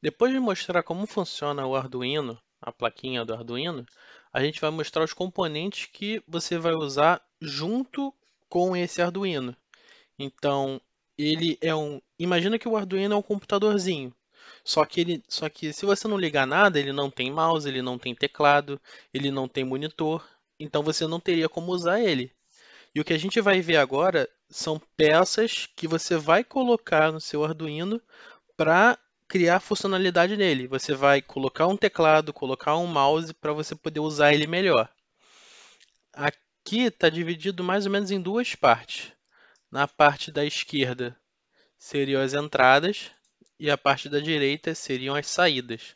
Depois de mostrar como funciona o Arduino, a plaquinha do Arduino, a gente vai mostrar os componentes que você vai usar junto com esse Arduino. Então, ele é um, imagina que o Arduino é um computadorzinho. Só que ele, só que se você não ligar nada, ele não tem mouse, ele não tem teclado, ele não tem monitor, então você não teria como usar ele. E o que a gente vai ver agora são peças que você vai colocar no seu Arduino para criar funcionalidade nele. Você vai colocar um teclado, colocar um mouse para você poder usar ele melhor. Aqui está dividido mais ou menos em duas partes. Na parte da esquerda seriam as entradas e a parte da direita seriam as saídas.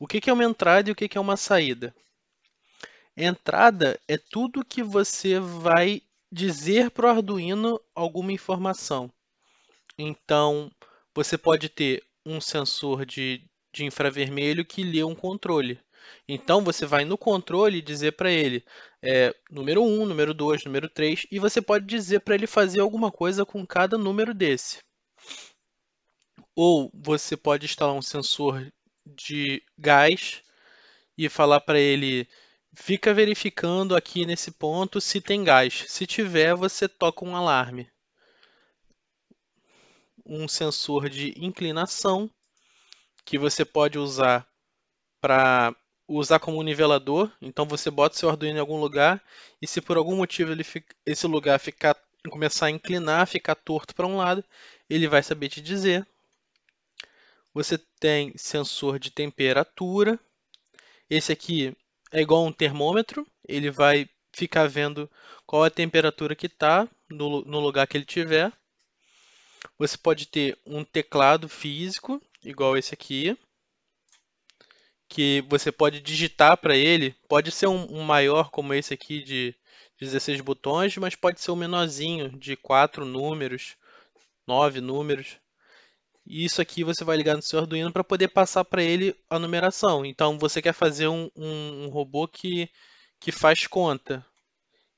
O que é uma entrada e o que é uma saída? Entrada é tudo que você vai dizer para o Arduino alguma informação. Então, você pode ter um sensor de, de infravermelho que lê um controle. Então você vai no controle dizer para ele é, número 1, número 2, número 3, e você pode dizer para ele fazer alguma coisa com cada número desse. Ou você pode instalar um sensor de gás e falar para ele fica verificando aqui nesse ponto se tem gás. Se tiver, você toca um alarme um sensor de inclinação que você pode usar para usar como nivelador. Então você bota seu Arduino em algum lugar e se por algum motivo fica, esse lugar ficar, começar a inclinar, ficar torto para um lado, ele vai saber te dizer. Você tem sensor de temperatura. Esse aqui é igual a um termômetro, ele vai ficar vendo qual é a temperatura que está no, no lugar que ele tiver. Você pode ter um teclado físico, igual esse aqui, que você pode digitar para ele. Pode ser um, maior como esse aqui de 16 botões, mas pode ser um menorzinho de 4 números, 9 números. E isso aqui você vai ligar no seu Arduino para poder passar para ele a numeração. Então você quer fazer um, um, um robô que, que faz conta.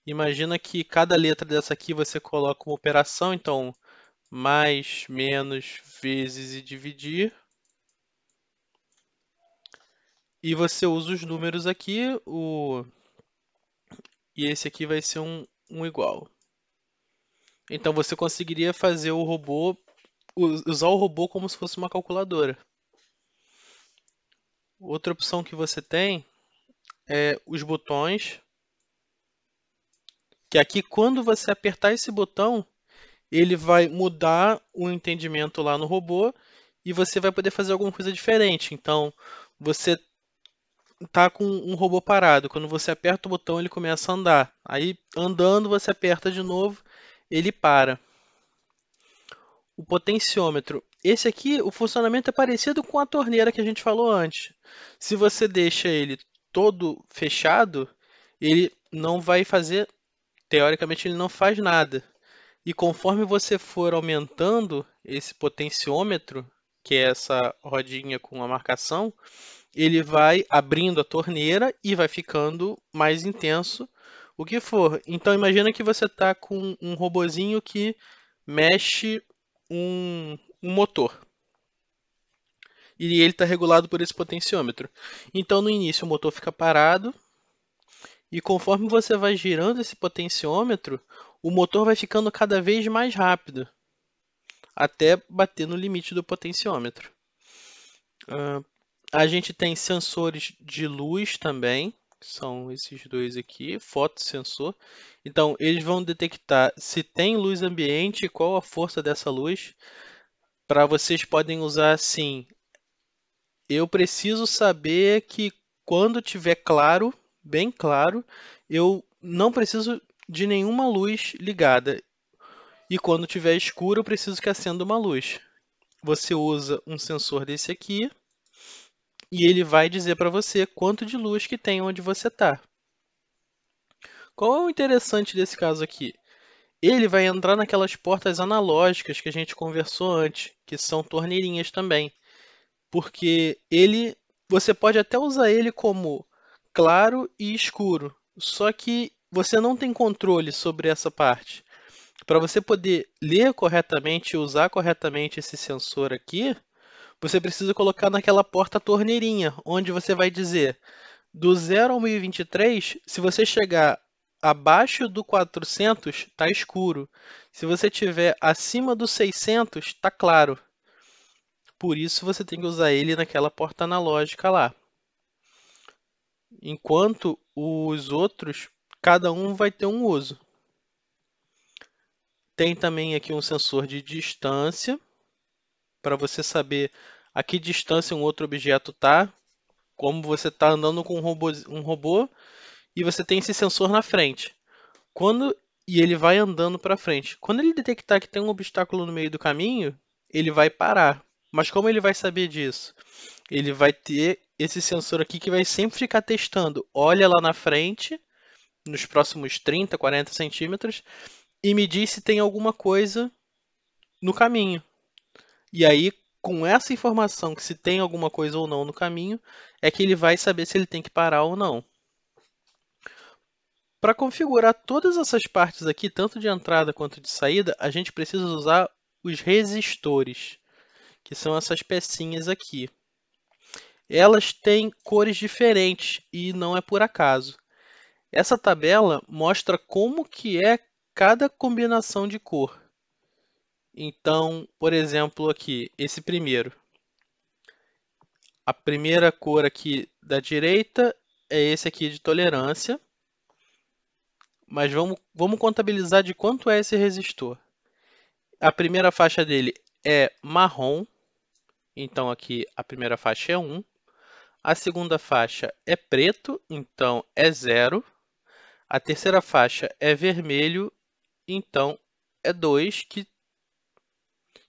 Imagina que cada letra dessa aqui você coloca uma operação, então mais, menos, vezes e dividir. E você usa os números aqui, o... e esse aqui vai ser um, um igual. Então você conseguiria fazer o robô, usar o robô como se fosse uma calculadora. Outra opção que você tem é os botões, que aqui quando você apertar esse botão, ele vai mudar o entendimento lá no robô e você vai poder fazer alguma coisa diferente. Então, você tá com um robô parado, quando você aperta o botão, ele começa a andar. Aí, andando, você aperta de novo, ele para. O potenciômetro. Esse aqui, o funcionamento é parecido com a torneira que a gente falou antes. Se você deixa ele todo fechado, ele não vai fazer, teoricamente ele não faz nada. E conforme você for aumentando esse potenciômetro, que é essa rodinha com a marcação, ele vai abrindo a torneira e vai ficando mais intenso, o que for. Então imagina que você está com um robozinho que mexe um, um motor. E ele está regulado por esse potenciômetro. Então no início o motor fica parado, e conforme você vai girando esse potenciômetro, o motor vai ficando cada vez mais rápido até bater no limite do potenciômetro. Uh, a gente tem sensores de luz também, que são esses dois aqui, fotossensor. Então, eles vão detectar se tem luz ambiente e qual a força dessa luz. Para vocês podem usar assim, eu preciso saber que quando tiver claro, bem claro, eu não preciso de nenhuma luz ligada e quando tiver escuro eu preciso que acenda uma luz. Você usa um sensor desse aqui e ele vai dizer para você quanto de luz que tem onde você está. Qual é o interessante desse caso aqui? Ele vai entrar naquelas portas analógicas que a gente conversou antes, que são torneirinhas também, porque ele, você pode até usar ele como claro e escuro, só que você não tem controle sobre essa parte. Para você poder ler corretamente e usar corretamente esse sensor aqui, você precisa colocar naquela porta torneirinha, onde você vai dizer do 0 ao 1023, se você chegar abaixo do 400, está escuro. Se você tiver acima do 600, está claro. Por isso você tem que usar ele naquela porta analógica lá. Enquanto os outros cada um vai ter um uso. Tem também aqui um sensor de distância, para você saber a que distância um outro objeto está, como você está andando com um robô, um robô, e você tem esse sensor na frente. Quando e ele vai andando para frente. Quando ele detectar que tem um obstáculo no meio do caminho, ele vai parar. Mas como ele vai saber disso? Ele vai ter esse sensor aqui que vai sempre ficar testando. Olha lá na frente nos próximos 30, 40 centímetros e me diz se tem alguma coisa no caminho. E aí, com essa informação que se tem alguma coisa ou não no caminho, é que ele vai saber se ele tem que parar ou não. Para configurar todas essas partes aqui, tanto de entrada quanto de saída, a gente precisa usar os resistores, que são essas pecinhas aqui. Elas têm cores diferentes e não é por acaso. Essa tabela mostra como que é cada combinação de cor. Então, por exemplo, aqui, esse primeiro. A primeira cor aqui da direita é esse aqui de tolerância. Mas vamos, vamos contabilizar de quanto é esse resistor. A primeira faixa dele é marrom. Então, aqui a primeira faixa é 1. A segunda faixa é preto, então é 0. A terceira faixa é vermelho, então é 2, que,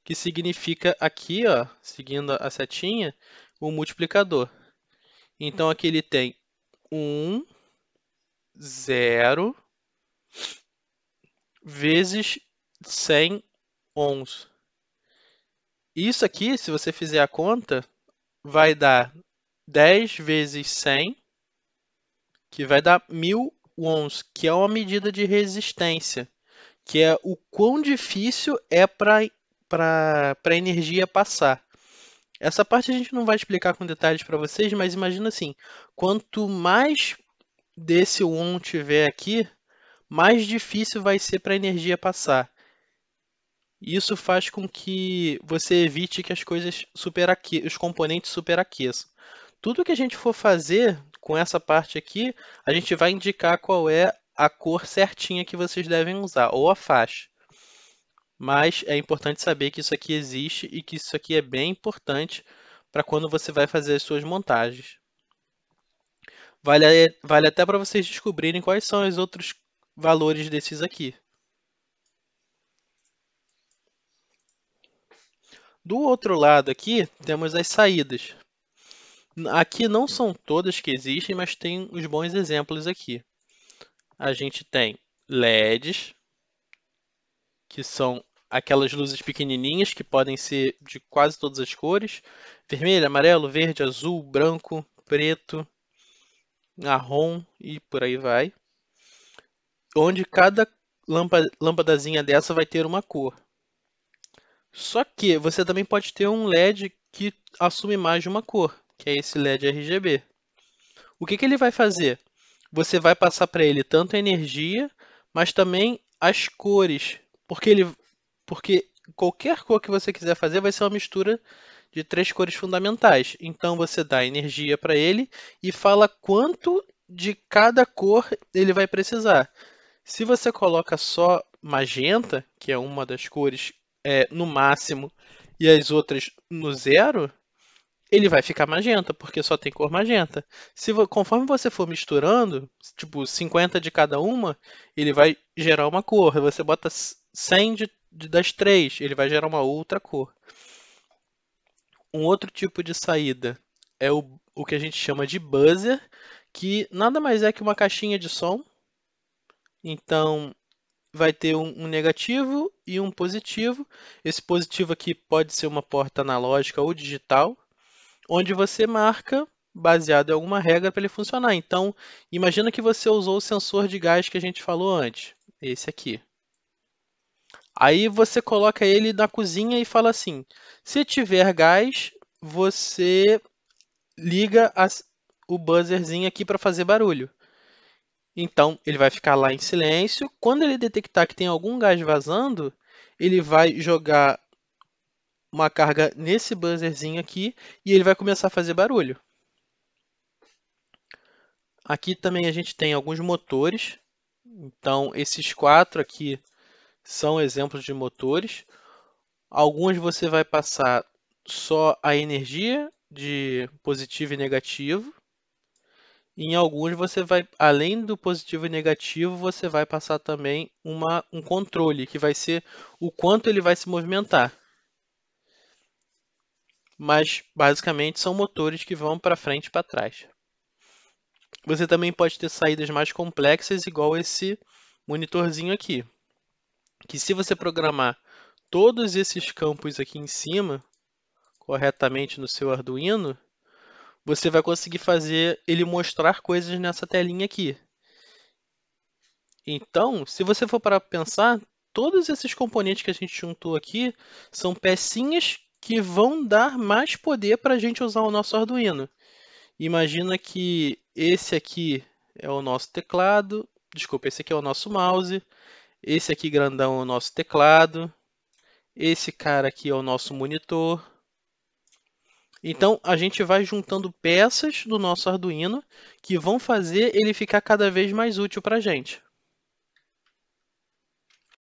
que significa aqui, ó, seguindo a setinha, o multiplicador. Então aqui ele tem 1, 0, vezes 100 ons. Isso aqui, se você fizer a conta, vai dar 10 vezes 100, que vai dar 1000 ons, que é uma medida de resistência, que é o quão difícil é para a energia passar. Essa parte a gente não vai explicar com detalhes para vocês, mas imagina assim, quanto mais desse on tiver aqui, mais difícil vai ser para a energia passar. Isso faz com que você evite que as coisas superaque... os componentes superaqueçam. Tudo que a gente for fazer com essa parte aqui, a gente vai indicar qual é a cor certinha que vocês devem usar, ou a faixa. Mas é importante saber que isso aqui existe e que isso aqui é bem importante para quando você vai fazer as suas montagens. Vale, vale até para vocês descobrirem quais são os outros valores desses aqui. Do outro lado aqui, temos as saídas. Aqui não são todas que existem, mas tem os bons exemplos aqui. A gente tem LEDs, que são aquelas luzes pequenininhas que podem ser de quase todas as cores: vermelho, amarelo, verde, azul, branco, preto, marrom e por aí vai. Onde cada lâmpadazinha dessa vai ter uma cor. Só que você também pode ter um LED que assume mais de uma cor que é esse LED RGB. O que, que ele vai fazer? Você vai passar para ele tanto a energia, mas também as cores, porque ele, porque qualquer cor que você quiser fazer vai ser uma mistura de três cores fundamentais. Então você dá energia para ele e fala quanto de cada cor ele vai precisar. Se você coloca só magenta, que é uma das cores é, no máximo, e as outras no zero, ele vai ficar magenta, porque só tem cor magenta. Se conforme você for misturando, tipo 50 de cada uma, ele vai gerar uma cor. Você bota 100 de, de, das três, ele vai gerar uma outra cor. Um outro tipo de saída é o, o que a gente chama de buzzer, que nada mais é que uma caixinha de som. Então, vai ter um, negativo e um positivo. Esse positivo aqui pode ser uma porta analógica ou digital onde você marca baseado em alguma regra para ele funcionar. Então, imagina que você usou o sensor de gás que a gente falou antes, esse aqui. Aí você coloca ele na cozinha e fala assim: se tiver gás, você liga as, o buzzerzinho aqui para fazer barulho. Então, ele vai ficar lá em silêncio. Quando ele detectar que tem algum gás vazando, ele vai jogar uma carga nesse buzzerzinho aqui e ele vai começar a fazer barulho. Aqui também a gente tem alguns motores. Então, esses quatro aqui são exemplos de motores. Alguns você vai passar só a energia de positivo e negativo. Em alguns você vai, além do positivo e negativo, você vai passar também uma, um controle, que vai ser o quanto ele vai se movimentar mas basicamente são motores que vão para frente e para trás. Você também pode ter saídas mais complexas, igual esse monitorzinho aqui, que se você programar todos esses campos aqui em cima corretamente no seu Arduino, você vai conseguir fazer ele mostrar coisas nessa telinha aqui. Então, se você for para pensar, todos esses componentes que a gente juntou aqui são pecinhas que vão dar mais poder para a gente usar o nosso Arduino. Imagina que esse aqui é o nosso teclado, desculpa, esse aqui é o nosso mouse, esse aqui grandão é o nosso teclado, esse cara aqui é o nosso monitor. Então, a gente vai juntando peças do nosso Arduino que vão fazer ele ficar cada vez mais útil para a gente.